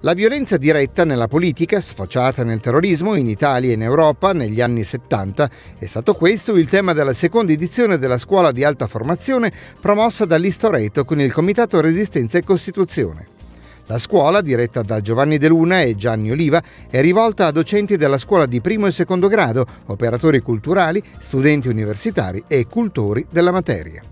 La violenza diretta nella politica, sfociata nel terrorismo in Italia e in Europa negli anni 70, è stato questo il tema della seconda edizione della scuola di alta formazione promossa dall'Istoreto con il Comitato Resistenza e Costituzione. La scuola, diretta da Giovanni De Luna e Gianni Oliva, è rivolta a docenti della scuola di primo e secondo grado, operatori culturali, studenti universitari e cultori della materia.